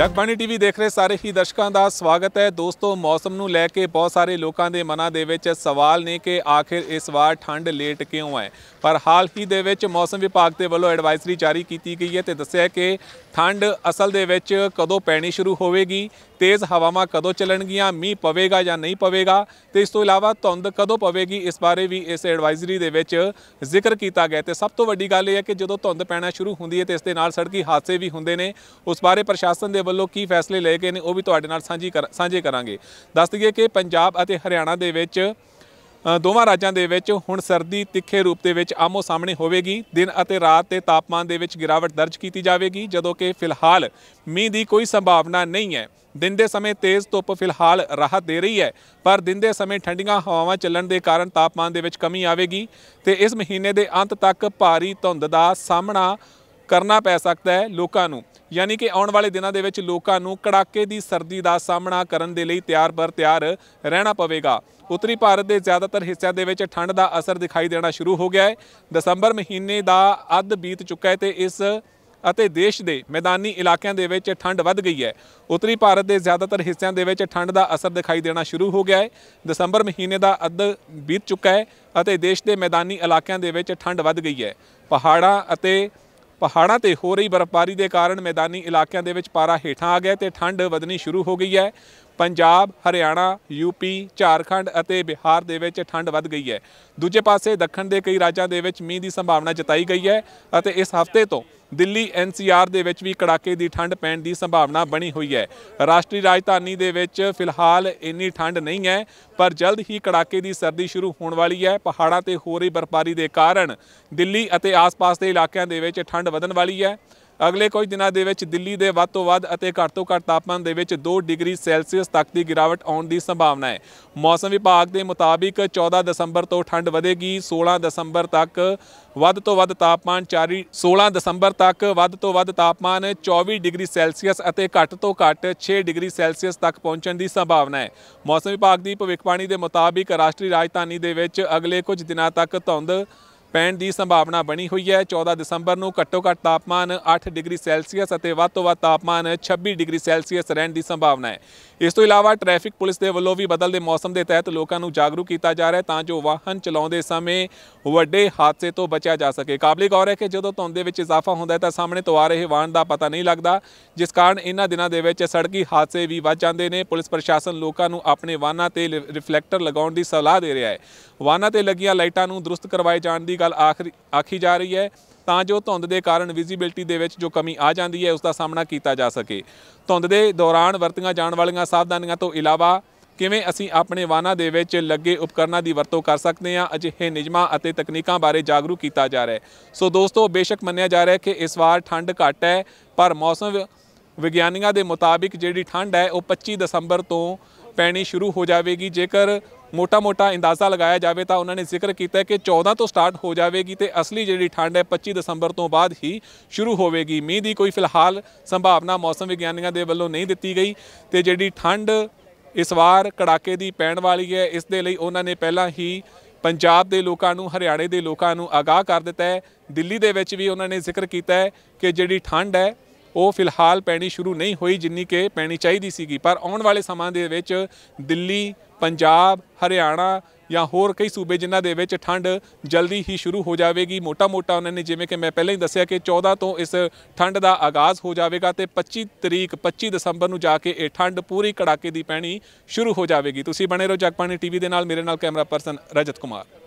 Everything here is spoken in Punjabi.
ਜਗਬਾਣੀ ਟੀਵੀ ਦੇਖ ਰਹੇ ਸਾਰੇ ਹੀ ਦਰਸ਼ਕਾਂ ਦਾ ਸਵਾਗਤ ਹੈ ਦੋਸਤੋ ਮੌਸਮ ਨੂੰ ਲੈ ਕੇ ਬਹੁਤ ਸਾਰੇ ਲੋਕਾਂ ਦੇ ਮਨਾਂ ਦੇ ਵਿੱਚ ਸਵਾਲ ਨੇ ਕਿ ਆਖਿਰ ਇਸ ਵਾਰ ਠੰਡ ਲੇਟ ਕਿਉਂ ਹੈ ਪਰ ਹਾਲ ਹੀ ਦੇ ਵਿੱਚ ਮੌਸਮ ਵਿਭਾਗ ਦੇ ਵੱਲੋਂ ਐਡਵਾਈਸਰੀ ਜਾਰੀ ਕੀਤੀ ਗਈ ਹੈ ਤੇ ਦੱਸਿਆ ਕਿ ਠੰਡ ਅਸਲ ਦੇ ਵਿੱਚ ਕਦੋਂ ਪੈਣੀ ਸ਼ੁਰੂ ਹੋਵੇਗੀ ਤੇਜ਼ ਹਵਾਵਾਂ ਕਦੋਂ ਚੱਲਣਗੀਆਂ ਮੀਂਹ ਪਵੇਗਾ ਜਾਂ ਨਹੀਂ ਪਵੇਗਾ ਤੇ ਇਸ ਤੋਂ ਇਲਾਵਾ ਧੁੰਦ ਕਦੋਂ ਪਵੇਗੀ ਇਸ ਬਾਰੇ ਵੀ ਇਸ ਐਡਵਾਈਜ਼ਰੀ ਦੇ ਵਿੱਚ ਜ਼ਿਕਰ ਕੀਤਾ ਗਿਆ ਤੇ ਸਭ ਤੋਂ ਵੱਡੀ ਗੱਲ ਇਹ ਹੈ ਕਿ ਜਦੋਂ ਧੁੰਦ ਪੈਣਾ ਸ਼ੁਰੂ ਹੁੰਦੀ ਹੈ ਤੇ ਇਸ ਦੇ ਨਾਲ ਸੜਕੀ ਹਾਦਸੇ ਵੀ ਹੁੰਦੇ ਨੇ ਉਸ ਬਾਰੇ ਪ੍ਰਸ਼ਾਸਨ ਦੇ ਵੱਲੋਂ ਕੀ ਫੈਸਲੇ ਲਏ ਗਏ ਨੇ ਉਹ ਵੀ ਤੁਹਾਡੇ ਨਾਲ ਸਾਂਝੀ ਸਾਂਝੇ ਕਰਾਂਗੇ ਦੱਸ ਦਈਏ ਕਿ ਪੰਜਾਬ ਅਤੇ ਹਰਿਆਣਾ ਦੇ ਵਿੱਚ ਦੋਵਾਂ ਰਾਜਾਂ ਦੇ ਵਿੱਚ ਹੁਣ ਸਰਦੀ ਤਿੱਖੇ ਰੂਪ ਦੇ ਵਿੱਚ ਆਮੋ ਸਾਹਮਣੇ ਹੋਵੇਗੀ ਦਿਨ ਅਤੇ ਰਾਤ ਦੇ ਤਾਪਮਾਨ ਦੇ ਵਿੱਚ ਗਿਰਾਵਟ ਦਰਜ ਕੀਤੀ ਜਾਵੇਗੀ ਜਦੋਂ ਕਿ ਫਿਲਹਾਲ ਮੀਂਹ ਦੀ ਕੋਈ ਸੰਭਾਵਨਾ ਨਹੀਂ ਹੈ ਦਿਨ ਦੇ ਸਮੇਂ ਤੇਜ਼ ਧੁੱਪ ਫਿਲਹਾਲ ਰਾਹਤ ਦੇ ਰਹੀ ਹੈ ਪਰ ਦਿਨ ਦੇ ਸਮੇਂ ਠੰਡੀਆਂ ਹਵਾਵਾਂ ਚੱਲਣ ਦੇ ਕਾਰਨ ਤਾਪਮਾਨ ਦੇ ਵਿੱਚ ਕਮੀ ਆਵੇਗੀ ਤੇ ਇਸ ਮਹੀਨੇ ਦੇ ਅੰਤ ਤੱਕ ਭਾਰੀ ਧੁੰਦ ਦਾ ਸਾਹਮਣਾ ਕਰਨਾ ਪੈ ਸਕਦਾ ਹੈ ਲੋਕਾਂ ਨੂੰ ਯਾਨੀ ਕਿ ਆਉਣ ਵਾਲੇ ਦਿਨਾਂ ਦੇ ਵਿੱਚ ਲੋਕਾਂ ਨੂੰ ਕੜਾਕੇ ਦੀ ਸਰਦੀ ਦਾ ਸਾਹਮਣਾ ਕਰਨ ਦੇ ਲਈ ਤਿਆਰ ਪਰ ਤਿਆਰ ਰਹਿਣਾ ਪਵੇਗਾ ਉੱਤਰੀ ਭਾਰਤ ਦੇ ਜ਼ਿਆਦਾਤਰ ਹਿੱਸਿਆਂ ਦੇ ਵਿੱਚ ਠੰਡ ਦਾ ਅਸਰ ਦਿਖਾਈ ਦੇਣਾ ਸ਼ੁਰੂ ਹੋ ਗਿਆ ਹੈ ਦਸੰਬਰ ਮਹੀਨੇ ਦਾ ਅੱਧ ਬੀਤ ਚੁੱਕਾ ਹੈ ਤੇ ਇਸ ਅਤੇ ਦੇਸ਼ ਦੇ ਮੈਦਾਨੀ ਇਲਾਕਿਆਂ ਦੇ ਵਿੱਚ ਠੰਡ ਵੱਧ ਗਈ ਹੈ ਉੱਤਰੀ ਭਾਰਤ ਦੇ ਜ਼ਿਆਦਾਤਰ ਹਿੱਸਿਆਂ ਦੇ ਵਿੱਚ ਠੰਡ ਦਾ ਅਸਰ ਦਿਖਾਈ ਦੇਣਾ ਸ਼ੁਰੂ ਹੋ ਗਿਆ ਹੈ ਦਸੰਬਰ ਮਹੀਨੇ ਦਾ ਅੱਧ ਬੀਤ ਚੁੱਕਾ ਹੈ ਅਤੇ ਦੇਸ਼ ਦੇ ਮੈਦਾਨੀ ਇਲਾਕਿਆਂ ਦੇ ਵਿੱਚ ਠੰਡ ਵੱਧ ਗਈ ਹੈ ਪਹਾੜਾਂ ਅਤੇ ਪਹਾੜਾਂ ਤੇ ਹੋ ਰਹੀ ਬਰਫ਼ਬਾਰੀ ਦੇ ਕਾਰਨ ਮੈਦਾਨੀ ਇਲਾਕਿਆਂ ਦੇ ਵਿੱਚ ਪਾਰਾ ਹੇਠਾਂ ਆ ਗਿਆ ਤੇ ਠੰਡ ਵਧਣੀ ਸ਼ੁਰੂ ਹੋ ਗਈ ਹੈ ਪੰਜਾਬ ਹਰਿਆਣਾ ਯੂਪੀ ਝਾਰਖੰਡ ਅਤੇ ਬਿਹਾਰ ਦੇ ਵਿੱਚ ਠੰਡ ਵੱਧ ਗਈ ਹੈ ਦੂਜੇ ਪਾਸੇ ਦੱਖਣ ਦੇ ਕਈ ਰਾਜਾਂ ਦੇ ਵਿੱਚ ਮੀਂਹ ਦੀ ਸੰਭਾਵਨਾ ਜਤਾਈ ਗਈ ਹੈ ਅਤੇ ਇਸ ਹਫ਼ਤੇ ਤੋਂ ਦਿੱਲੀ ਐਨਸੀਆਰ ਦੇ ਵਿੱਚ ਵੀ ਕੜਾਕੇ ਦੀ ਠੰਡ ਪੈਣ ਦੀ ਸੰਭਾਵਨਾ ਬਣੀ ਹੋਈ ਹੈ ਰਾਸ਼ਟਰੀ ਰਾਜਧਾਨੀ ਦੇ ਵਿੱਚ ਫਿਲਹਾਲ ਇੰਨੀ ਠੰਡ ਨਹੀਂ ਹੈ ਪਰ ਜਲਦ ਹੀ ਕੜਾਕੇ ਦੀ ਸਰਦੀ ਸ਼ੁਰੂ ਹੋਣ ਵਾਲੀ ਹੈ ਪਹਾੜਾਂ ਤੇ ਹੋ ਰਹੀ ਬਰਫ਼ਬਾਰੀ ਦੇ ਕਾਰਨ ਦਿੱਲੀ ਅਤੇ ਆਸ-ਪਾਸ ਦੇ ਇਲਾਕਿਆਂ ਦੇ ਵਿੱਚ ਠੰਡ ਵਧਣ ਵਾਲੀ ਹੈ ਅਗਲੇ ਕੁਝ ਦਿਨਾਂ ਦੇ ਵਿੱਚ ਦਿੱਲੀ ਦੇ ਵੱਧ ਤੋਂ ਵੱਧ ਅਤੇ ਘੱਟ ਤੋਂ ਘੱਟ ਤਾਪਮਾਨ ਦੇ ਵਿੱਚ 2 ਡਿਗਰੀ ਸੈਲਸੀਅਸ ਤੱਕ ਦੀ ਗਿਰਾਵਟ ਆਉਣ ਦੀ ਸੰਭਾਵਨਾ ਹੈ ਮੌਸਮ ਵਿਭਾਗ ਦੇ ਮੁਤਾਬਿਕ 14 ਦਸੰਬਰ ਤੋਂ ਠੰਡ ਵਧੇਗੀ 16 ਦਸੰਬਰ ਤੱਕ ਵੱਧ ਤੋਂ ਵੱਧ ਤਾਪਮਾਨ 4 16 ਦਸੰਬਰ ਤੱਕ ਵੱਧ ਤੋਂ ਵੱਧ ਤਾਪਮਾਨ 24 ਡਿਗਰੀ ਸੈਲਸੀਅਸ ਅਤੇ ਘੱਟ ਤੋਂ ਘੱਟ 6 ਡਿਗਰੀ ਸੈਲਸੀਅਸ ਤੱਕ ਪਹੁੰਚਣ ਦੀ ਸੰਭਾਵਨਾ ਹੈ ਮੌਸਮ ਵਿਭਾਗ ਦੀ ਭਵਿੱਖਬਾਣੀ ਦੇ ਮੁਤਾਬਿਕ ਰਾਸ਼ਟਰੀ ਰਾਜਧਾਨੀ ਦੇ ਵਿੱਚ ਅਗਲੇ ਕੁਝ ਦਿਨਾਂ ਤੱਕ ਧੁੰਦ ਪੈਣ ਦੀ ਸੰਭਾਵਨਾ ਬਣੀ ਹੋਈ ਹੈ 14 ਦਸੰਬਰ ਨੂੰ ਘੱਟੋ ਘੱਟ ਤਾਪਮਾਨ 8 ਡਿਗਰੀ ਸੈਲਸੀਅਸ ਅਤੇ ਵੱਧ ਤੋਂ ਵੱਧ ਤਾਪਮਾਨ 26 ਡਿਗਰੀ ਸੈਲਸੀਅਸ ਰਹਿਣ ਦੀ ਸੰਭਾਵਨਾ ਹੈ ਇਸ ਤੋਂ ਇਲਾਵਾ ਟ੍ਰੈਫਿਕ ਪੁਲਿਸ ਦੇ ਵੱਲੋਂ ਵੀ ਬਦਲਦੇ ਮੌਸਮ ਦੇ ਤਹਿਤ ਲੋਕਾਂ ਨੂੰ ਜਾਗਰੂਕ ਕੀਤਾ ਜਾ ਰਿਹਾ ਹੈ ਤਾਂ ਜੋ ਵਾਹਨ ਚਲਾਉਂਦੇ ਸਮੇਂ ਵੱਡੇ ਹਾਦਸੇ ਤੋਂ ਬਚਿਆ ਜਾ ਸਕੇ ਕਾਬਲੇ ਗੌਰ ਹੈ ਕਿ ਜਦੋਂ ਧੁੰਦ ਦੇ ਵਿੱਚ ਇਜ਼ਾਫਾ ਹੁੰਦਾ ਹੈ ਤਾਂ ਸਾਹਮਣੇ ਤੋਂ ਆ ਰਹੇ ਵਾਹਨ ਦਾ ਪਤਾ ਨਹੀਂ ਲੱਗਦਾ ਜਿਸ ਕਾਰਨ ਇਹਨਾਂ ਦਿਨਾਂ ਦੇ ਵਿੱਚ ਸੜਕੀ ਹਾਦਸੇ ਵੀ ਵੱਧ ਜਾਂਦੇ ਨੇ ਪੁਲਿਸ ਪ੍ਰਸ਼ਾਸਨ ਲੋਕਾਂ ਨੂੰ ਆਪਣੇ ਵਾਹਨਾਂ ਤੇ ਰਿਫਲੈਕਟਰ ਲਗਾਉਣ ਦੀ ਸਲਾਹ ਦੇ ਰਿਹਾ ਹੈ ਵਾਹਨਾਂ ਤੇ ਲੱਗੀਆਂ ਲਾਈਟਾਂ ਨੂੰ ਦਰੁਸਤ ਕਰਵਾਏ ਜਾਣ ਦੀ ਗੱਲ ਆਖੀ ਜਾ ਰਹੀ ਹੈ ਤਾਂ ਜੋ ਧੁੰਦ ਦੇ ਕਾਰਨ ਵਿਜ਼ਿਬਿਲਟੀ ਦੇ ਵਿੱਚ ਜੋ ਕਮੀ ਆ ਜਾਂਦੀ ਹੈ ਉਸ ਦਾ ਸਾਹਮਣਾ ਕੀਤਾ ਜਾ ਸਕੇ ਧੁੰਦ ਦੇ ਦੌਰਾਨ ਵਰਤੀਆਂ ਜਾਣ ਵਾਲੀਆਂ ਸਾਵਧਾਨੀਆਂ ਤੋਂ ਇਲਾਵਾ ਕਿਵੇਂ ਅਸੀਂ ਆਪਣੇ ਵਾਹਨਾਂ ਦੇ ਵਿੱਚ ਲੱਗੇ ਉਪਕਰਨਾਂ ਦੀ ਵਰਤੋਂ ਕਰ ਸਕਦੇ ਹਾਂ ਅਜਿਹੇ ਨਿਯਮਾਂ ਅਤੇ ਤਕਨੀਕਾਂ ਬਾਰੇ ਜਾਗਰੂਕ ਕੀਤਾ ਜਾ ਰਿਹਾ ਹੈ ਸੋ ਦੋਸਤੋ ਬੇਸ਼ੱਕ ਮੰਨਿਆ ਜਾ ਰਿਹਾ ਹੈ ਕਿ ਇਸ ਵਾਰ ਠੰਡ ਘੱਟ ਹੈ ਪਰ ਮੌਸਮ ਵਿਗਿਆਨੀਆਂ ਦੇ ਮੁਤਾਬਿਕ ਜਿਹੜੀ ਠੰਡ ਹੈ ਉਹ 25 ਦਸੰਬਰ ਤੋਂ ਪੈਣੀ ਸ਼ੁਰੂ ਹੋ ਜਾਵੇਗੀ ਜੇਕਰ ਮੋਟਾ-ਮੋਟਾ ਅੰਦਾਜ਼ਾ ਲਗਾਇਆ ਜਾਵੇ ਤਾਂ ਉਹਨਾਂ ਨੇ ਜ਼ਿਕਰ ਕੀਤਾ ਕਿ 14 ਤੋਂ ਸਟਾਰਟ ਹੋ ਜਾਵੇਗੀ ਤੇ ਅਸਲੀ ਜਿਹੜੀ ਠੰਡ ਹੈ 25 ਦਸੰਬਰ ਤੋਂ ਬਾਅਦ ਹੀ ਸ਼ੁਰੂ ਹੋਵੇਗੀ ਮੀਂਹ ਦੀ ਕੋਈ ਫਿਲਹਾਲ ਸੰਭਾਵਨਾ ਮੌਸਮ ਵਿਗਿਆਨੀਆਂ ਦੇ ਵੱਲੋਂ ਨਹੀਂ ਦਿੱਤੀ ਗਈ ਤੇ ਜਿਹੜੀ ਠੰਡ ਇਸ ਵਾਰ ਕੜਾਕੇ ਦੀ ਪੈਣ ਵਾਲੀ ਹੈ ਇਸ ਦੇ ਲਈ ਉਹਨਾਂ ਨੇ ਪਹਿਲਾਂ ਹੀ ਪੰਜਾਬ ਦੇ ਲੋਕਾਂ ਨੂੰ ਹਰਿਆਣੇ ਦੇ ਲੋਕਾਂ ਨੂੰ ਆਗਾਹ ਕਰ ਦਿੱਤਾ ਹੈ ਦਿੱਲੀ ਦੇ ਵਿੱਚ ਵੀ ਉਹਨਾਂ ਨੇ ਜ਼ਿਕਰ ਕੀਤਾ ਹੈ ਕਿ ਜਿਹੜੀ ਠੰਡ ਹੈ ਉਹ ਫਿਲਹਾਲ ਪੈਣੀ ਸ਼ੁਰੂ ਨਹੀਂ ਹੋਈ ਜਿੰਨੀ ਕਿ ਪੈਣੀ ਚਾਹੀਦੀ ਸੀਗੀ ਪਰ ਆਉਣ ਵਾਲੇ ਸਮਾਂ ਦੇ ਵਿੱਚ ਦਿੱਲੀ ਪੰਜਾਬ ਹਰਿਆਣਾ ਜਾਂ ਹੋਰ ਕਈ ਸੂਬੇ ਜਿਨ੍ਹਾਂ ਦੇ ਵਿੱਚ ਠੰਡ ਜਲਦੀ ਹੀ ਸ਼ੁਰੂ ਹੋ ਜਾਵੇਗੀ ਮੋਟਾ-ਮੋਟਾ ਉਹਨਾਂ ਨੇ ਜਿਵੇਂ ਕਿ ਮੈਂ ਪਹਿਲਾਂ ਹੀ ਦੱਸਿਆ ਕਿ 14 ਤੋਂ ਇਸ ਠੰਡ ਦਾ ਆਗਾਜ਼ ਹੋ ਜਾਵੇਗਾ ਤੇ 25 ਤਰੀਕ 25 ਦਸੰਬਰ ਨੂੰ ਜਾ ਕੇ ਇਹ ਠੰਡ ਪੂਰੀ ਕੜਾਕੇ ਦੀ ਪੈਣੀ ਸ਼ੁਰੂ ਹੋ ਜਾਵੇਗੀ ਤੁਸੀਂ ਬਣੇ ਰਹੋ ਜਗਪਾਨੀ ਟੀਵੀ ਦੇ ਨਾਲ ਮੇਰੇ ਨਾਲ ਕੈਮਰਾ ਪਰਸਨ ਰਜਤ ਕੁਮਾਰ